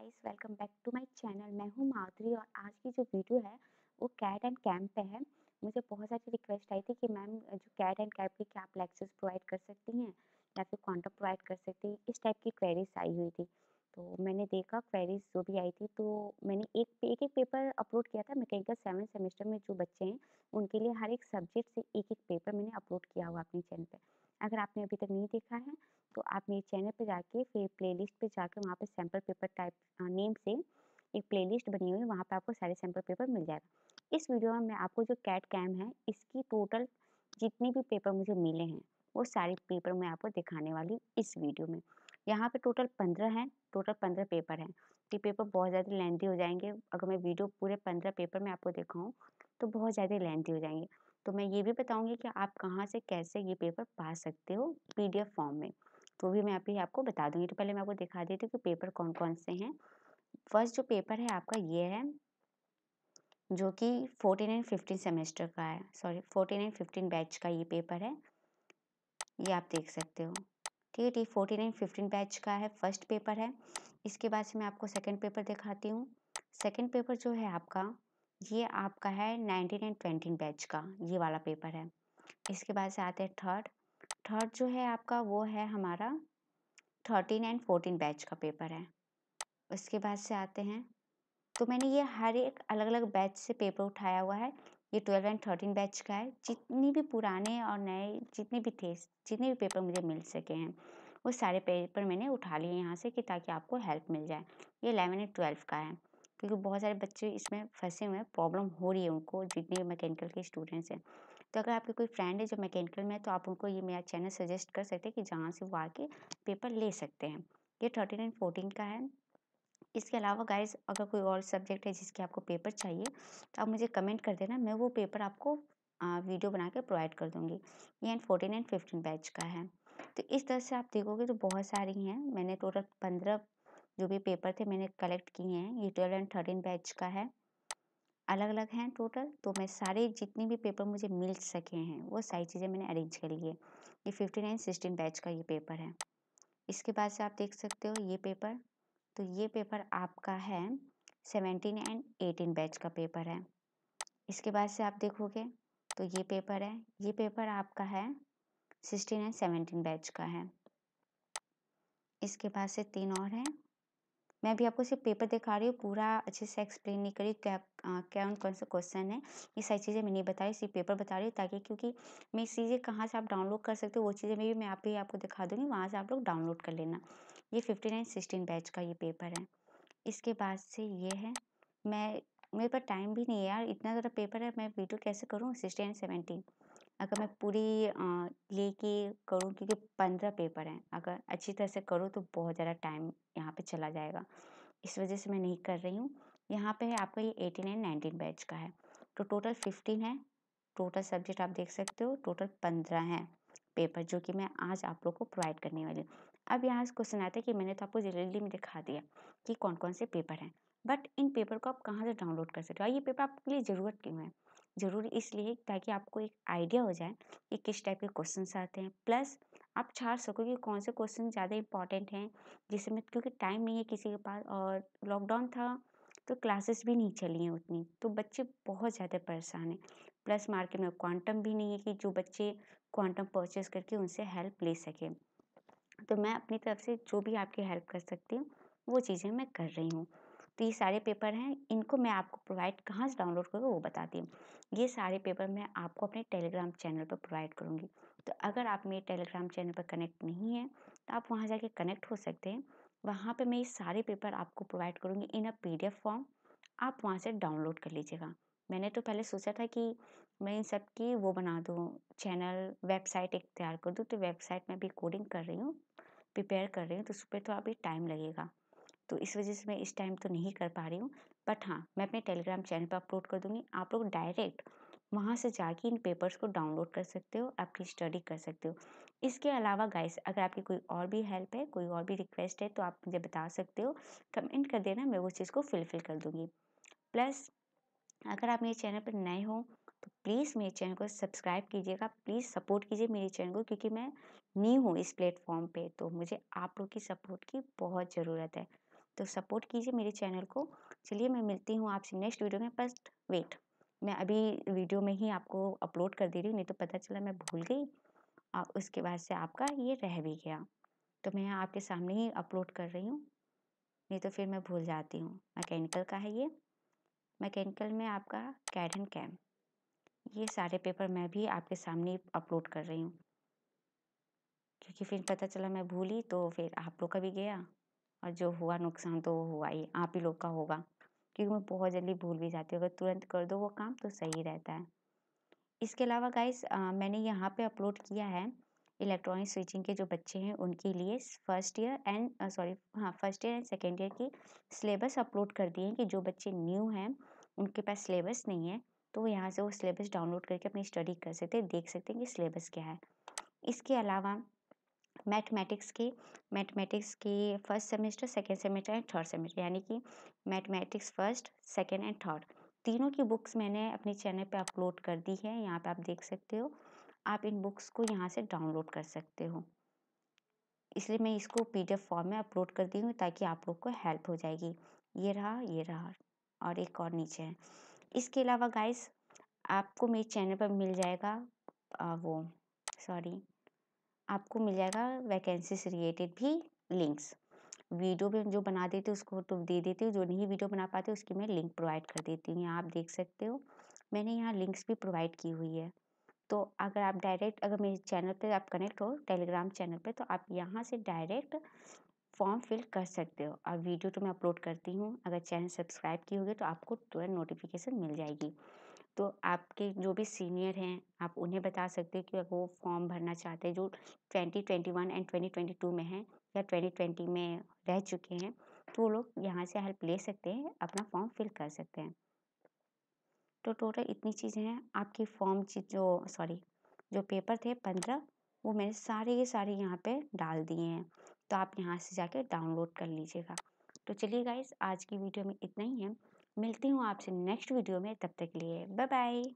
guys welcome back to my channel मैं हूं माधुरी और आज की जो वीडियो है वो कैट एंड कैम्प पे है मुझे बहुत सारी रिक्वेस्ट आई थी कि मैम जो कैट एंड कैम्प की क्या आप लेक्चर्स प्रोवाइड कर सकती हैं या फिर कॉन्टेक्ट प्रोवाइड कर सकती हैं इस टाइप की क्वेरीज आई हुई थी तो मैंने देखा क्वेरीज जो भी आई थी तो मैंने एक एक एक पेपर अपलोड किया था मैकेनिकल सेवन सेमेस्टर में जो बच्चे हैं उनके लिए हर एक सब्जेक्ट से एक एक पेपर मैंने अपलोड किया हुआ अपने चैनल पर अगर आपने अभी तक नहीं देखा है आप मेरे चैनल पे जाके फिर प्लेलिस्ट पे जाके वहाँ पे सैम्पल पेपर टाइप नेम से एक प्लेलिस्ट बनी हुई है वहाँ पे आपको सारे सैम्पल पेपर मिल जाएगा इस वीडियो में मैं आपको जो कैट कैम है इसकी टोटल जितने भी पेपर मुझे मिले हैं वो सारे पेपर मैं आपको दिखाने वाली इस वीडियो में यहाँ पर टोटल पंद्रह हैं टोटल पंद्रह पेपर हैं तो पेपर बहुत ज़्यादा लेंथी हो जाएंगे अगर मैं वीडियो पूरे पंद्रह पेपर में आपको दिखाऊँ तो बहुत ज़्यादा लेंथी हो जाएंगे तो मैं ये भी बताऊंगी कि आप कहाँ से कैसे ये पेपर पा सकते हो पीडीएफ फॉर्म में वो भी मैं अभी आपको बता दूंगी तो पहले मैं आपको दिखा देती हूँ कि पेपर कौन कौन से हैं फर्स्ट जो पेपर है आपका ये है जो कि फोर्टीन एंड फिफ्टीन सेमेस्टर का है sorry fourteen and fifteen batch का ये पेपर है ये आप देख सकते हो ठीक है ठीक फोर्टीन एंड फिफ्टीन बैच का है फर्स्ट पेपर है इसके बाद से मैं आपको सेकेंड पेपर दिखाती हूँ सेकेंड पेपर जो है आपका ये आपका है नाइनटीन एंड ट्वेंटीन बैच का ये वाला पेपर है इसके बाद से आते हैं थर्ड थर्ड जो है आपका वो है हमारा थर्टीन एंड फोर्टीन बैच का पेपर है उसके बाद से आते हैं तो मैंने ये हर एक अलग अलग बैच से पेपर उठाया हुआ है ये ट्वेल्व एंड थर्टीन बैच का है जितनी भी पुराने और नए जितने भी थे जितने भी पेपर मुझे मिल सके हैं वो सारे पेपर मैंने उठा लिए यहाँ से कि ताकि आपको हेल्प मिल जाए ये इलेवन एंड ट्वेल्व का है क्योंकि बहुत सारे बच्चे इसमें फंसे हुए हैं प्रॉब्लम हो रही है उनको जितने मैकेनिकल के स्टूडेंट्स हैं तो अगर आपके कोई फ्रेंड है जो मैकेनिकल में है तो आप उनको ये मेरा चैनल सजेस्ट कर सकते हैं कि जहाँ से वो आके पेपर ले सकते हैं ये थर्टीन एंड फोर्टीन का है इसके अलावा गाइज अगर कोई और सब्जेक्ट है जिसके आपको पेपर चाहिए तो आप मुझे कमेंट कर देना मैं वो पेपर आपको वीडियो बना के प्रोवाइड कर दूँगी ये and fourteen and fifteen batch का है तो इस तरह से आप देखोगे तो बहुत सारी हैं मैंने टोटल पंद्रह जो भी पेपर थे मैंने कलेक्ट किए हैं ये ट्वेल्व एंड थर्टीन बैच का है अलग अलग हैं टोटल तो मैं सारे जितने भी पेपर मुझे मिल सके हैं वो सारी चीज़ें मैंने अरेंज कर लिए ये फिफ्टी नाइन सिक्सटीन बैच का ये पेपर है इसके बाद से आप देख सकते हो ये पेपर तो ये पेपर आपका है सेवेंटीन एंड एटीन बैच का पेपर है इसके बाद से आप देखोगे तो ये पेपर है ये पेपर आपका है सिक्सटीन एंड सेवेंटीन बैच का है इसके बाद से तीन और हैं मैं अभी आपको सिर्फ पेपर दिखा रही हूँ पूरा अच्छे से एक्सप्लेन नहीं करी क्या क्या उन कौन से क्वेश्चन है ये सारी चीज़ें मैं नहीं बता रही सिर्फ पेपर बता रही हूँ ताकि क्योंकि मैं इस चीज़ें कहाँ से आप डाउनलोड कर सकते हो वो चीज़ें मैं भी मैं आप ही आपको दिखा दूँगी वहाँ से आप लोग डाउनलोड कर लेना ये फिफ्टी नाइन सिक्सटीन बैच का ये पेपर है इसके बाद से ये है मैं मेरे पास टाइम भी नहीं है यार इतना ज़्यादा पेपर है मैं वीडियो कैसे करूँ सिक्सटी एंड सेवेंटीन अगर मैं पूरी लेके करूँ क्योंकि पंद्रह पेपर हैं अगर अच्छी तरह से करूँ तो बहुत ज़्यादा टाइम यहाँ पे चला जाएगा इस वजह से मैं नहीं कर रही हूँ यहाँ पे है आपका ये एटीन एंड नाइनटीन बैच का है तो टोटल फिफ्टीन है टोटल सब्जेक्ट आप देख सकते हो टोटल पंद्रह हैं पेपर जो कि मैं आज आप लोग को प्रोवाइड करने वाली हूँ अब यहाँ से क्वेश्चन आता है कि मैंने तो आपको जल्दी में दिखा दिया कि कौन कौन से पेपर हैं बट इन पेपर को आप कहाँ से डाउनलोड कर सकते हो ये पेपर आपके लिए ज़रूरत क्यों है जरूरी इसलिए ताकि आपको एक आइडिया हो जाए कि किस टाइप के क्वेश्चन आते हैं प्लस आप छाड़ सको कि कौन से क्वेश्चन ज़्यादा इंपॉर्टेंट हैं जिसमें क्योंकि टाइम नहीं है किसी के पास और लॉकडाउन था तो क्लासेस भी नहीं चली हैं उतनी तो बच्चे बहुत ज़्यादा परेशान हैं प्लस मार्केट में क्वांटम भी नहीं है कि जो बच्चे क्वांटम परचेस करके उनसे हेल्प ले सकें तो मैं अपनी तरफ से जो भी आपकी हेल्प कर सकती हूँ वो चीज़ें मैं कर रही हूँ तो ये सारे पेपर हैं इनको मैं आपको प्रोवाइड कहाँ से डाउनलोड करूँगा वो बताती हूँ ये सारे पेपर मैं आपको अपने टेलीग्राम चैनल पर प्रोवाइड करूँगी तो अगर आप मेरे टेलीग्राम चैनल पर कनेक्ट नहीं हैं तो आप वहाँ जाके कनेक्ट हो सकते हैं वहाँ पर मैं ये सारे पेपर आपको प्रोवाइड करूँगी इन अ पी फॉर्म आप वहाँ से डाउनलोड कर लीजिएगा मैंने तो पहले सोचा था कि मैं इन सब की वो बना दूँ चैनल वेबसाइट एक तैयार कर दूँ तो वेबसाइट में भी कोडिंग कर रही हूँ प्रिपेयर कर रही हूँ तो उस पर तो अभी टाइम लगेगा तो इस वजह से मैं इस टाइम तो नहीं कर पा रही हूँ बट हाँ मैं अपने टेलीग्राम चैनल पर अपलोड कर दूँगी आप लोग डायरेक्ट वहाँ से जाके इन पेपर्स को डाउनलोड कर सकते हो आपकी स्टडी कर सकते हो इसके अलावा गाइस अगर आपकी कोई और भी हेल्प है कोई और भी रिक्वेस्ट है तो आप मुझे बता सकते हो कमेंट कर देना मैं वो चीज़ को फुलफिल कर दूँगी प्लस अगर आप मेरे चैनल पर नए हो तो प्लीज़ मेरे चैनल को सब्सक्राइब कीजिएगा प्लीज़ सपोर्ट कीजिए मेरे चैनल को क्योंकि मैं न्यू हूँ इस प्लेटफॉर्म पे तो मुझे आप लोग की सपोर्ट की बहुत ज़रूरत है तो सपोर्ट कीजिए मेरे चैनल को चलिए मैं मिलती हूँ आपसे नेक्स्ट वीडियो में बस वेट मैं अभी वीडियो में ही आपको अपलोड कर दे रही हूँ नहीं तो पता चला मैं भूल गई और उसके बाद से आपका ये रह भी गया तो मैं आपके सामने ही अपलोड कर रही हूँ नहीं तो फिर मैं भूल जाती हूँ मैकेनिकल का है ये मैकेनिकल में आपका कैड एंड कैम ये सारे पेपर मैं भी आपके सामने अपलोड कर रही हूँ क्योंकि फिर पता चला मैं भूली तो फिर आप लोग का भी गया और जो हुआ नुकसान तो वो हुआ ही आप ही लोग का होगा क्योंकि मैं बहुत जल्दी भूल भी जाती हूँ अगर तुरंत कर दो वो काम तो सही रहता है इसके अलावा गाइस मैंने यहाँ पे अपलोड किया है इलेक्ट्रॉनिक स्विचिंग के जो बच्चे हैं उनके लिए फर्स्ट ईयर एंड सॉरी हाँ first year and second year की सिलेबस अपलोड कर दिए हैं कि जो बच्चे न्यू हैं उनके पास सिलेबस नहीं है तो वो यहाँ से वो सिलेबस डाउनलोड करके अपनी स्टडी कर सकते हैं देख सकते हैं कि सिलेबस क्या है इसके अलावा मैथमेटिक्स की मैथमेटिक्स की first semester second semester and third semester यानी कि mathematics first second and third तीनों की बुक्स मैंने अपने चैनल पे अपलोड कर दी है यहाँ पे आप देख सकते हो आप इन बुक्स को यहाँ से डाउनलोड कर सकते हो इसलिए मैं इसको पीडीएफ फॉर्म में अपलोड कर दी हूँ ताकि आप लोग को हेल्प हो जाएगी ये रहा ये रहा और एक और नीचे है इसके अलावा गाइस आपको मेरे चैनल पर मिल जाएगा आ, वो सॉरी आपको मिल जाएगा वैकेंसी से रिलेटेड भी लिंक्स वीडियो भी जो बना देते उसको तो दे देती हूँ जो नहीं वीडियो बना पाते उसकी मैं लिंक प्रोवाइड कर देती हूँ यहाँ आप देख सकते हो मैंने यहाँ लिंक्स भी प्रोवाइड की हुई है तो अगर आप डायरेक्ट अगर मेरे चैनल पे आप कनेक्ट हो टेलीग्राम चैनल पे तो आप यहाँ से डायरेक्ट फॉर्म फिल कर सकते हो और वीडियो तो मैं अपलोड करती हूँ अगर चैनल सब्सक्राइब की होगी तो आपको तुरंत नोटिफिकेशन मिल जाएगी तो आपके जो भी सीनियर हैं आप उन्हें बता सकते हैं कि अगर वो फॉर्म भरना चाहते हैं जो twenty twenty one and twenty twenty two में हैं या ट्वेंटी ट्वेंटी में रह चुके हैं तो वो लोग यहाँ से हेल्प ले सकते हैं अपना फॉर्म फिल कर सकते हैं तो टोटल इतनी चीज़ें हैं आपकी फॉर्म जो सॉरी जो पेपर थे पंद्रह वो मैंने सारे के सारे यहाँ पे डाल दिए हैं तो आप यहाँ से जाके डाउनलोड कर लीजिएगा तो चलिए गाइस आज की वीडियो में इतना ही है मिलती हूँ आपसे नेक्स्ट वीडियो में तब तक के लिए बाय बाय